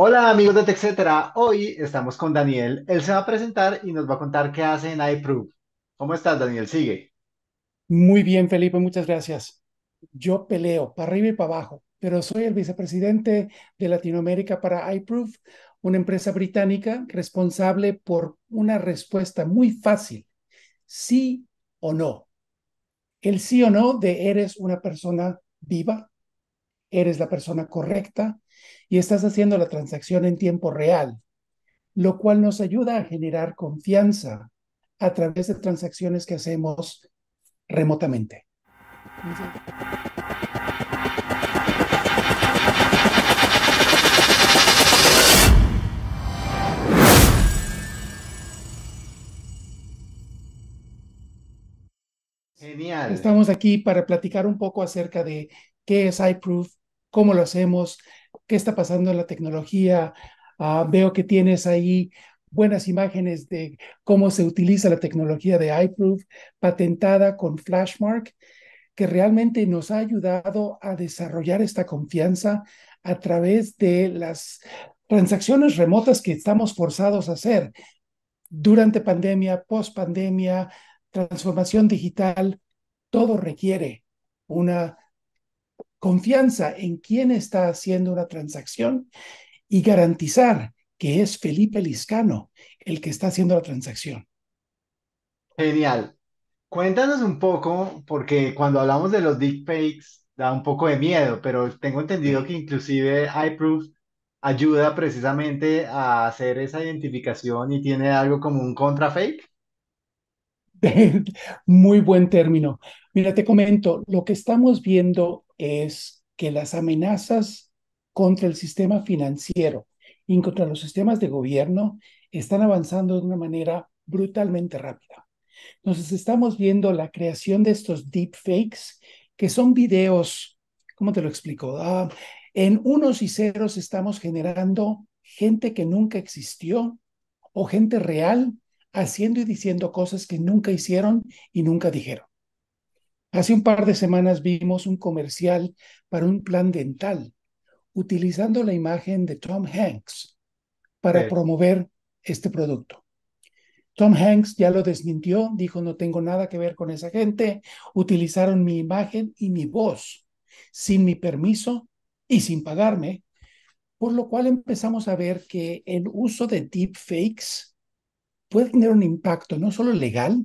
Hola amigos de TechCetera, hoy estamos con Daniel. Él se va a presentar y nos va a contar qué hace en iProof. ¿Cómo estás, Daniel? Sigue. Muy bien, Felipe, muchas gracias. Yo peleo para arriba y para abajo, pero soy el vicepresidente de Latinoamérica para iProof, una empresa británica responsable por una respuesta muy fácil, sí o no. El sí o no de eres una persona viva, eres la persona correcta y estás haciendo la transacción en tiempo real, lo cual nos ayuda a generar confianza a través de transacciones que hacemos remotamente. Genial. Estamos aquí para platicar un poco acerca de qué es iProof, cómo lo hacemos, qué está pasando en la tecnología. Ah, veo que tienes ahí buenas imágenes de cómo se utiliza la tecnología de iProof patentada con Flashmark, que realmente nos ha ayudado a desarrollar esta confianza a través de las transacciones remotas que estamos forzados a hacer durante pandemia, post pandemia, transformación digital, todo requiere una confianza en quién está haciendo una transacción y garantizar que es Felipe Liscano el que está haciendo la transacción. Genial. Cuéntanos un poco, porque cuando hablamos de los deep fakes da un poco de miedo, pero tengo entendido que inclusive iProof ayuda precisamente a hacer esa identificación y tiene algo como un contra fake. Muy buen término. Mira, te comento, lo que estamos viendo es que las amenazas contra el sistema financiero y contra los sistemas de gobierno están avanzando de una manera brutalmente rápida. Entonces estamos viendo la creación de estos deepfakes, que son videos, ¿cómo te lo explico? Ah, en unos y ceros estamos generando gente que nunca existió o gente real haciendo y diciendo cosas que nunca hicieron y nunca dijeron. Hace un par de semanas vimos un comercial para un plan dental, utilizando la imagen de Tom Hanks para promover este producto. Tom Hanks ya lo desmintió, dijo no tengo nada que ver con esa gente, utilizaron mi imagen y mi voz sin mi permiso y sin pagarme, por lo cual empezamos a ver que el uso de deepfakes puede tener un impacto no solo legal,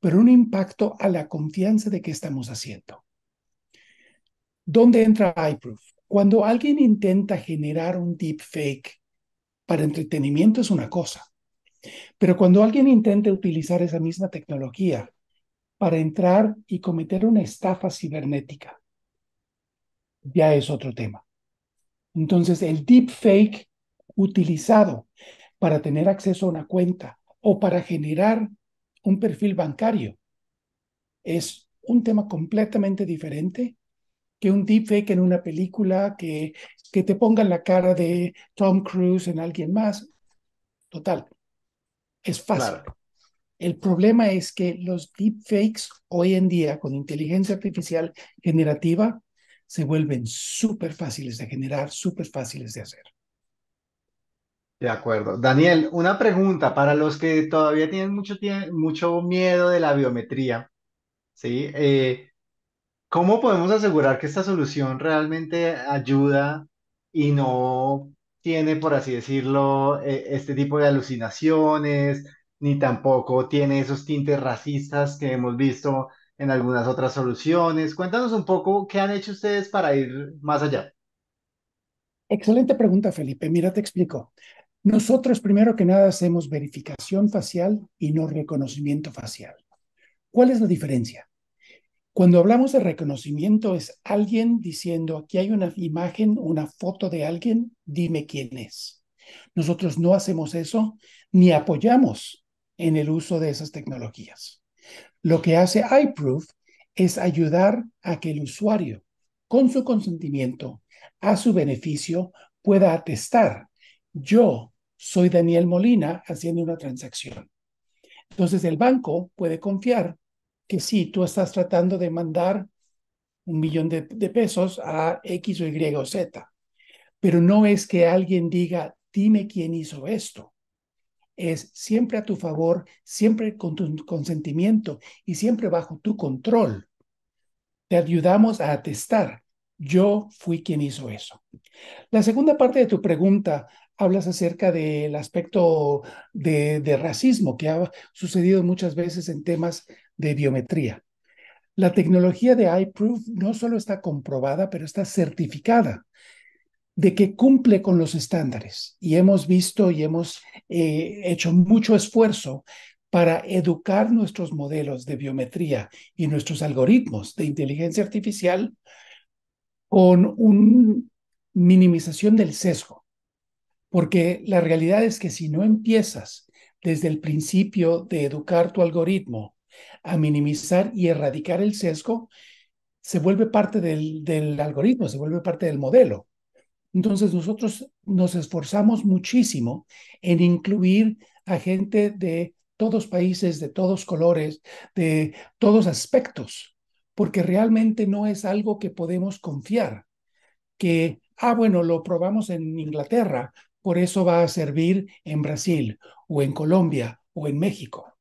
pero un impacto a la confianza de que estamos haciendo. ¿Dónde entra iProof? Cuando alguien intenta generar un deepfake para entretenimiento es una cosa, pero cuando alguien intenta utilizar esa misma tecnología para entrar y cometer una estafa cibernética, ya es otro tema. Entonces, el deepfake utilizado para tener acceso a una cuenta o para generar un perfil bancario. Es un tema completamente diferente que un deepfake en una película, que, que te pongan la cara de Tom Cruise en alguien más. Total, es fácil. El problema es que los deepfakes hoy en día con inteligencia artificial generativa se vuelven súper fáciles de generar, súper fáciles de hacer. De acuerdo. Daniel, una pregunta para los que todavía tienen mucho, mucho miedo de la biometría, ¿sí? Eh, ¿cómo podemos asegurar que esta solución realmente ayuda y no tiene, por así decirlo, e, este tipo de alucinaciones, ni tampoco tiene esos tintes racistas que hemos visto en algunas otras soluciones? Cuéntanos un poco qué han hecho ustedes para ir más allá. Excelente pregunta, Felipe. Mira, te explico. Nosotros primero que nada hacemos verificación facial y no reconocimiento facial. ¿Cuál es la diferencia? Cuando hablamos de reconocimiento es alguien diciendo, aquí hay una imagen, una foto de alguien, dime quién es. Nosotros no hacemos eso ni apoyamos en el uso de esas tecnologías. Lo que hace iProof es ayudar a que el usuario, con su consentimiento, a su beneficio, pueda atestar, yo soy Daniel Molina haciendo una transacción. Entonces el banco puede confiar que si tú estás tratando de mandar un millón de, pesos a X o Y o Z, pero no es que alguien diga, dime quién hizo esto. Es siempre a tu favor, siempre con tu consentimiento y siempre bajo tu control. Te ayudamos a atestar. Yo fui quien hizo eso. La segunda parte de tu pregunta hablas acerca del aspecto de, racismo que ha sucedido muchas veces en temas de biometría. La tecnología de iProof no solo está comprobada, pero está certificada de que cumple con los estándares. Y hemos visto y hemos eh, hecho mucho esfuerzo para educar nuestros modelos de biometría y nuestros algoritmos de inteligencia artificial con una minimización del sesgo. Porque la realidad es que si no empiezas desde el principio de educar tu algoritmo a minimizar y erradicar el sesgo, se vuelve parte del, del algoritmo, se vuelve parte del modelo. Entonces nosotros nos esforzamos muchísimo en incluir a gente de todos países, de todos colores, de todos aspectos, porque realmente no es algo que podemos confiar, que, ah, bueno, lo probamos en Inglaterra por eso va a servir en Brasil o en Colombia o en México.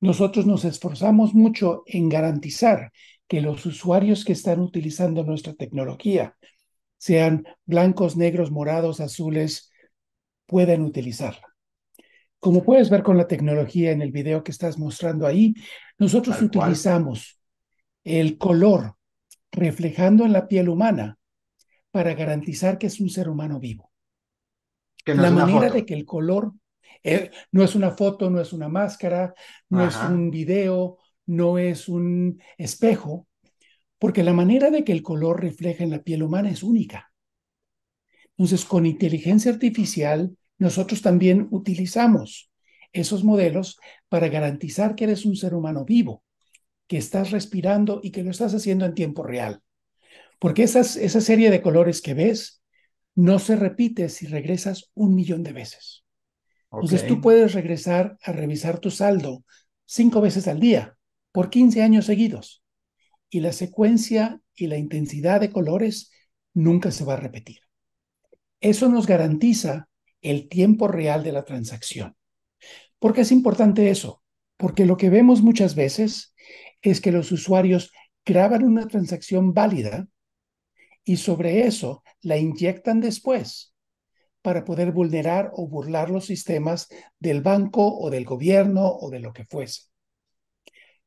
Nosotros nos esforzamos mucho en garantizar que los usuarios que están utilizando nuestra tecnología, sean blancos, negros, morados, azules, puedan utilizarla. Como puedes ver con la tecnología en el video que estás mostrando ahí, nosotros utilizamos el color reflejando en la piel humana para garantizar que es un ser humano vivo la manera de que el color eh, no es una foto, no es una máscara, no es un video, no es un espejo, porque la manera de que el color refleja en la piel humana es única. Entonces, con inteligencia artificial, nosotros también utilizamos esos modelos para garantizar que eres un ser humano vivo, que estás respirando y que lo estás haciendo en tiempo real. Porque esa serie de colores que ves no se repite si regresas un millón de veces. Entonces tú puedes regresar a revisar tu saldo cinco veces al día por 15 años seguidos y la secuencia y la intensidad de colores nunca se va a repetir. Eso nos garantiza el tiempo real de la transacción. ¿Por qué es importante eso? Porque lo que vemos muchas veces es que los usuarios graban una transacción válida y sobre eso la inyectan después para poder vulnerar o burlar los sistemas del banco o del gobierno o de lo que fuese.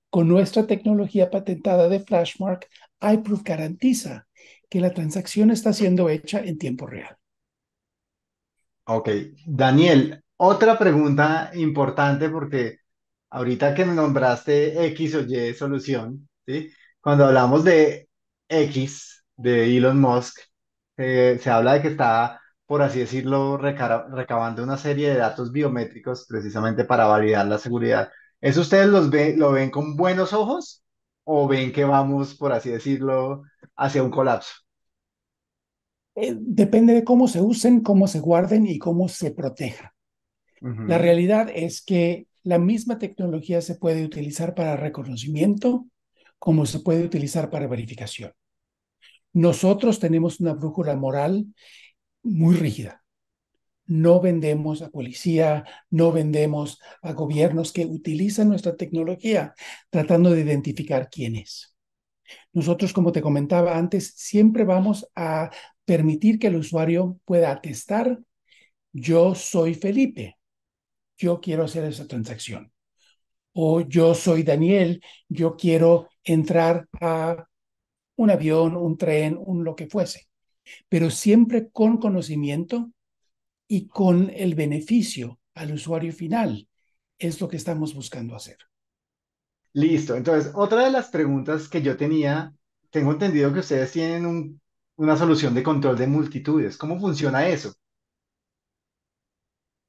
Con nuestra tecnología patentada de Flashmark, iProof garantiza que la transacción está siendo hecha en tiempo real. Ok, Daniel, otra pregunta importante porque ahorita que me nombraste X o Y solución, ¿sí? cuando hablamos de X, de Elon Musk, eh, se habla de que está, por así decirlo, recabando una serie de datos biométricos precisamente para validar la seguridad. ¿Eso ustedes los ve, lo ven con buenos ojos o ven que vamos, por así decirlo, hacia un colapso? Eh, depende de cómo se usen, cómo se guarden y cómo se proteja. La realidad es que la misma tecnología se puede utilizar para reconocimiento como se puede utilizar para verificación. Nosotros tenemos una brújula moral muy rígida. No vendemos a policía, no vendemos a gobiernos que utilizan nuestra tecnología tratando de identificar quién es. Nosotros, como te comentaba antes, siempre vamos a permitir que el usuario pueda atestar, yo soy Felipe, yo quiero hacer esa transacción. O yo soy Daniel, yo quiero entrar a un avión, un tren, un lo que fuese, pero siempre con conocimiento y con el beneficio al usuario final. Es lo que estamos buscando hacer. Listo, entonces otra de las preguntas que yo tenía, tengo entendido que ustedes tienen una solución de control de multitudes. ¿Cómo funciona eso?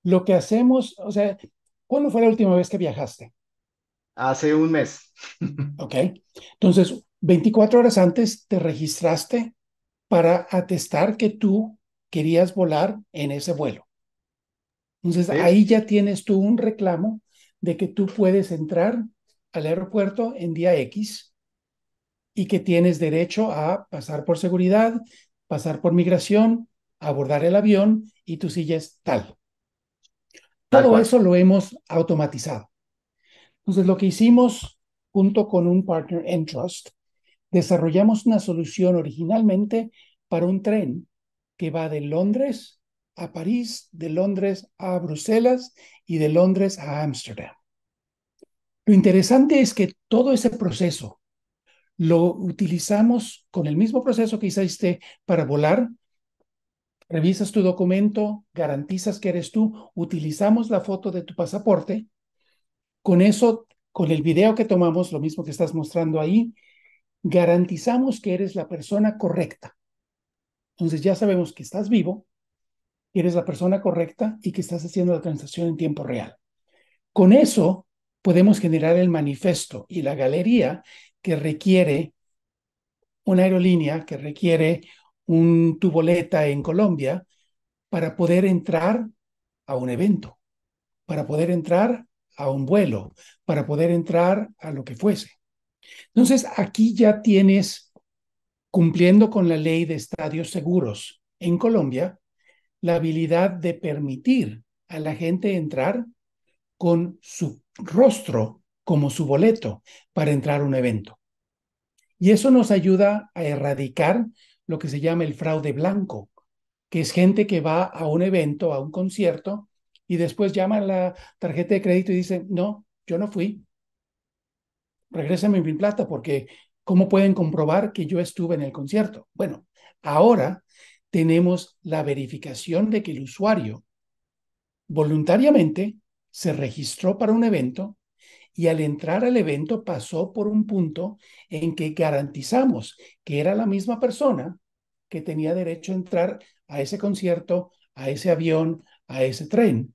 Lo que hacemos, o sea, ¿cuándo fue la última vez que viajaste? Hace un mes. ok, entonces 24 horas antes te registraste para atestar que tú querías volar en ese vuelo. Entonces ahí ya tienes tú un reclamo de que tú puedes entrar al aeropuerto en día X y que tienes derecho a pasar por seguridad, pasar por migración, abordar el avión y tu silla es tal. Todo eso lo hemos automatizado. Entonces, lo que hicimos junto con un partner en Trust Desarrollamos una solución originalmente para un tren que va de Londres a París, de Londres a Bruselas y de Londres a Ámsterdam. Lo interesante es que todo ese proceso lo utilizamos con el mismo proceso que hiciste para volar. Revisas tu documento, garantizas que eres tú, utilizamos la foto de tu pasaporte. Con eso, con el video que tomamos, lo mismo que estás mostrando ahí, garantizamos que eres la persona correcta. Entonces ya sabemos que estás vivo, que eres la persona correcta y que estás haciendo la transacción en tiempo real. Con eso podemos generar el manifesto y la galería que requiere una aerolínea, que requiere un tuboleta en Colombia para poder entrar a un evento, para poder entrar a un vuelo, para poder entrar a lo que fuese. Entonces, aquí ya tienes, cumpliendo con la ley de estadios seguros en Colombia, la habilidad de permitir a la gente entrar con su rostro como su boleto para entrar a un evento. Y eso nos ayuda a erradicar lo que se llama el fraude blanco, que es gente que va a un evento, a un concierto, y después llama a la tarjeta de crédito y dice, no, yo no fui, regréseme mi plata porque ¿cómo pueden comprobar que yo estuve en el concierto? Bueno, ahora tenemos la verificación de que el usuario voluntariamente se registró para un evento y al entrar al evento pasó por un punto en que garantizamos que era la misma persona que tenía derecho a entrar a ese concierto, a ese avión, a ese tren.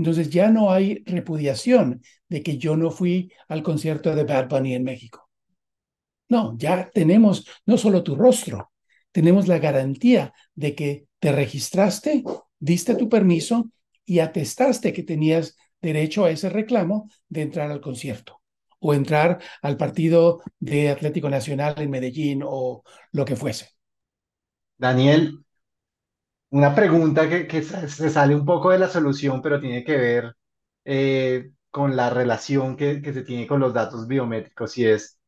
Entonces ya no hay repudiación de que yo no fui al concierto de Bad Bunny en México. No, ya tenemos no solo tu rostro, tenemos la garantía de que te registraste, diste tu permiso y atestaste que tenías derecho a ese reclamo de entrar al concierto o entrar al partido de Atlético Nacional en Medellín o lo que fuese. Daniel, una pregunta que, se sale un poco de la solución, pero tiene que ver eh, con la relación que, que, se tiene con los datos biométricos y es,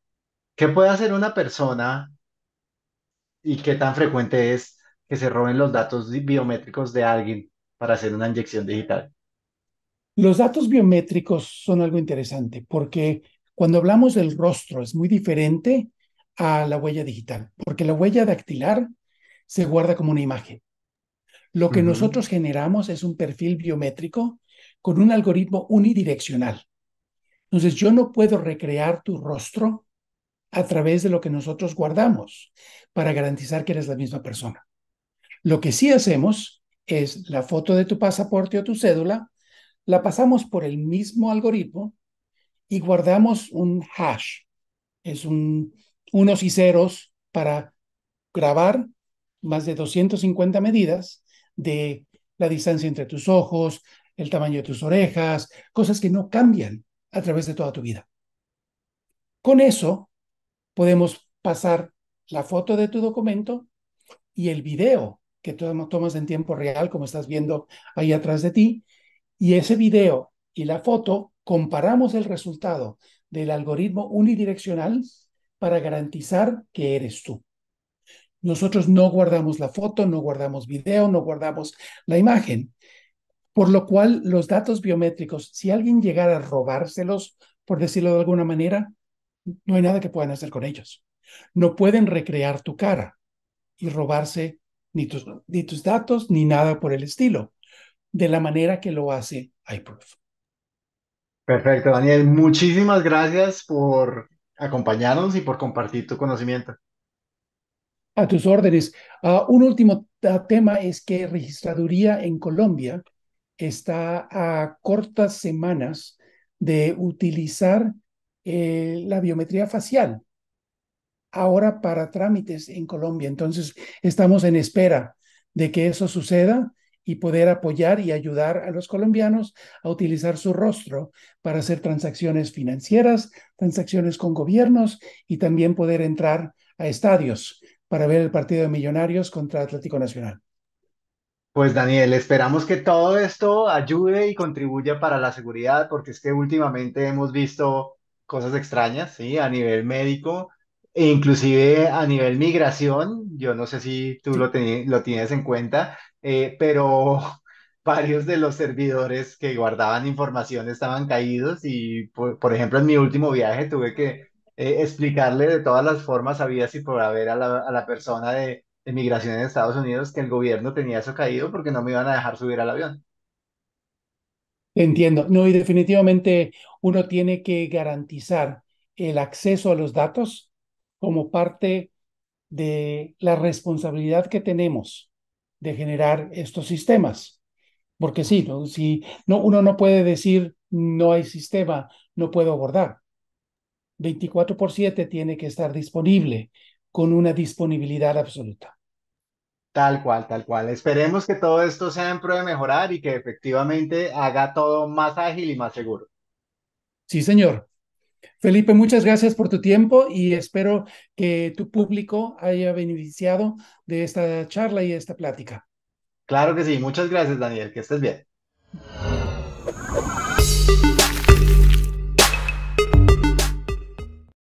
¿qué puede hacer una persona y qué tan frecuente es que se roben los datos biométricos de alguien para hacer una inyección digital? Los datos biométricos son algo interesante porque cuando hablamos del rostro es muy diferente a la huella digital, porque la huella dactilar se guarda como una imagen lo que nosotros generamos es un perfil biométrico con un algoritmo unidireccional. Entonces, yo no puedo recrear tu rostro a través de lo que nosotros guardamos para garantizar que eres la misma persona. Lo que sí hacemos es la foto de tu pasaporte o tu cédula, la pasamos por el mismo algoritmo y guardamos un hash. Es un unos y ceros para grabar más de 250 medidas de la distancia entre tus ojos, el tamaño de tus orejas, cosas que no cambian a través de toda tu vida. Con eso podemos pasar la foto de tu documento y el video que tú tomas en tiempo real, como estás viendo ahí atrás de ti, y ese video y la foto comparamos el resultado del algoritmo unidireccional para garantizar que eres tú. Nosotros no guardamos la foto, no guardamos video, no guardamos la imagen. Por lo cual, los datos biométricos, si alguien llegara a robárselos, por decirlo de alguna manera, no hay nada que puedan hacer con ellos. No pueden recrear tu cara y robarse ni tus, ni tus datos ni nada por el estilo, de la manera que lo hace iProof. Perfecto, Daniel. Muchísimas gracias por acompañarnos y por compartir tu conocimiento. A tus órdenes. Ah, un último ah, tema es que registraduría en Colombia está a cortas semanas de utilizar eh, la biometría facial ahora para trámites en Colombia. Entonces, estamos en espera de que eso suceda y poder apoyar y ayudar a los colombianos a utilizar su rostro para hacer transacciones financieras, transacciones con gobiernos y también poder entrar a estadios para ver el partido de Millonarios contra Atlético Nacional. Pues Daniel, esperamos que todo esto ayude y contribuya para la seguridad, porque es que últimamente hemos visto cosas extrañas, ¿sí? A nivel médico, e inclusive a nivel migración, yo no sé si tú lo, lo tienes en cuenta, eh, pero varios de los servidores que guardaban información estaban caídos y, por ejemplo, en mi último viaje tuve que eh, explicarle de todas las formas había y por haber a la, persona de, de, migración en Estados Unidos que el gobierno tenía eso caído porque no me iban a dejar subir al avión. Entiendo, no, y definitivamente uno tiene que garantizar el acceso a los datos como parte de la responsabilidad que tenemos de generar estos sistemas. Porque sí, si no, uno no puede decir no hay sistema, no puedo abordar. 24 por 7 tiene que estar disponible con una disponibilidad absoluta. Tal cual, tal cual. Esperemos que todo esto sea en prueba de mejorar y que efectivamente haga todo más ágil y más seguro. Sí, señor. Felipe, muchas gracias por tu tiempo y espero que tu público haya beneficiado de esta charla y esta plática. Claro que sí. Muchas gracias, Daniel. Que estés bien.